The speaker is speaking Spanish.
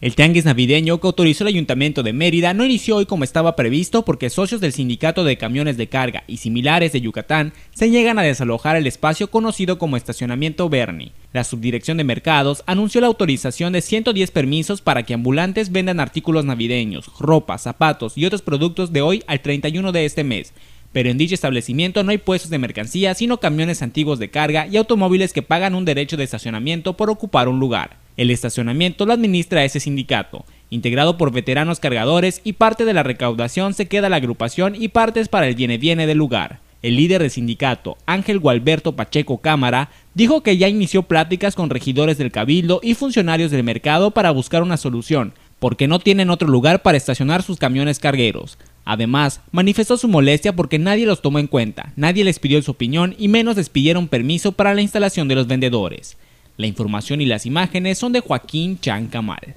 El tianguis navideño que autorizó el Ayuntamiento de Mérida no inició hoy como estaba previsto porque socios del Sindicato de Camiones de Carga y similares de Yucatán se llegan a desalojar el espacio conocido como Estacionamiento Bernie. La Subdirección de Mercados anunció la autorización de 110 permisos para que ambulantes vendan artículos navideños, ropa, zapatos y otros productos de hoy al 31 de este mes. Pero en dicho establecimiento no hay puestos de mercancía, sino camiones antiguos de carga y automóviles que pagan un derecho de estacionamiento por ocupar un lugar. El estacionamiento lo administra ese sindicato, integrado por veteranos cargadores y parte de la recaudación se queda la agrupación y partes para el viene-viene del lugar. El líder del sindicato, Ángel Gualberto Pacheco Cámara, dijo que ya inició pláticas con regidores del cabildo y funcionarios del mercado para buscar una solución, porque no tienen otro lugar para estacionar sus camiones cargueros. Además, manifestó su molestia porque nadie los tomó en cuenta, nadie les pidió su opinión y menos les pidieron permiso para la instalación de los vendedores. La información y las imágenes son de Joaquín Chan Camal.